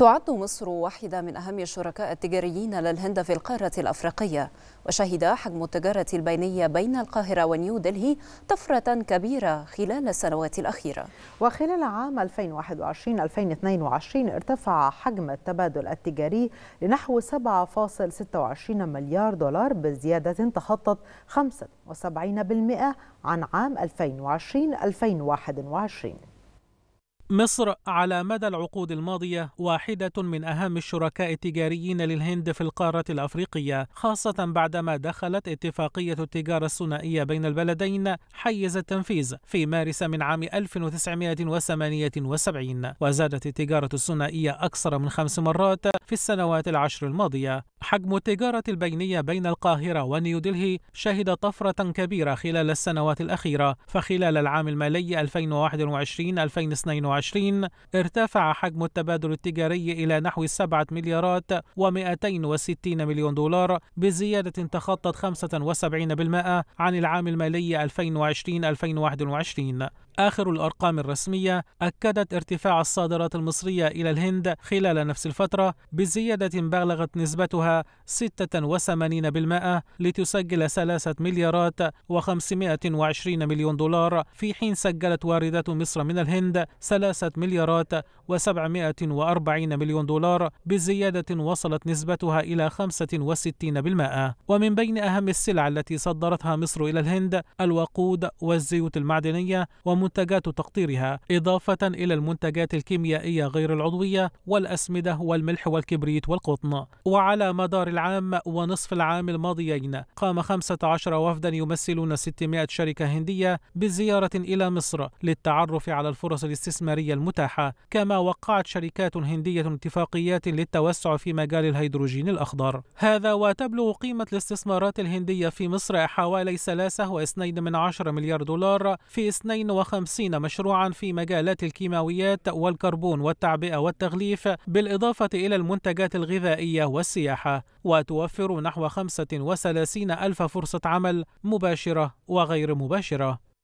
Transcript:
تعد مصر واحدة من أهم الشركاء التجاريين للهند في القارة الأفريقية وشهد حجم التجارة البينية بين القاهرة ونيو دلهي طفرة كبيرة خلال السنوات الأخيرة وخلال عام 2021-2022 ارتفع حجم التبادل التجاري لنحو 7.26 مليار دولار بزيادة تخطت 75% عن عام 2020-2021 مصر على مدى العقود الماضية واحدة من أهم الشركاء التجاريين للهند في القارة الأفريقية خاصة بعدما دخلت اتفاقية التجارة الثنائية بين البلدين حيز التنفيذ في مارس من عام 1978 وزادت التجارة الثنائية أكثر من خمس مرات في السنوات العشر الماضية حجم التجارة البينية بين القاهرة ونيودلهي شهد طفرة كبيرة خلال السنوات الأخيرة فخلال العام المالي 2021-2022 ارتفع حجم التبادل التجاري إلى نحو 7 مليارات و260 مليون دولار بزيادة تخطت 75% عن العام المالي 2020-2021 آخر الأرقام الرسمية أكدت ارتفاع الصادرات المصرية إلى الهند خلال نفس الفترة بزيادة بلغت نسبتها 86% لتسجل 3 مليارات و520 مليون دولار في حين سجلت واردات مصر من الهند 3 مليارات و740 مليون دولار بزيادة وصلت نسبتها إلى 65% ومن بين أهم السلع التي صدرتها مصر إلى الهند الوقود والزيوت المعدنية وم ومنتجات تقطيرها إضافة إلى المنتجات الكيميائية غير العضوية والأسمدة والملح والكبريت والقطن وعلى مدار العام ونصف العام الماضيين قام 15 وفدا يمثلون 600 شركة هندية بزيارة إلى مصر للتعرف على الفرص الاستثمارية المتاحة كما وقعت شركات هندية اتفاقيات للتوسع في مجال الهيدروجين الأخضر هذا وتبلغ قيمة الاستثمارات الهندية في مصر حوالي 3.2 مليار دولار في 52 150 مشروعا في مجالات الكيماويات والكربون والتعبئة والتغليف بالإضافة إلى المنتجات الغذائية والسياحة وتوفر نحو 35 ألف فرصة عمل مباشرة وغير مباشرة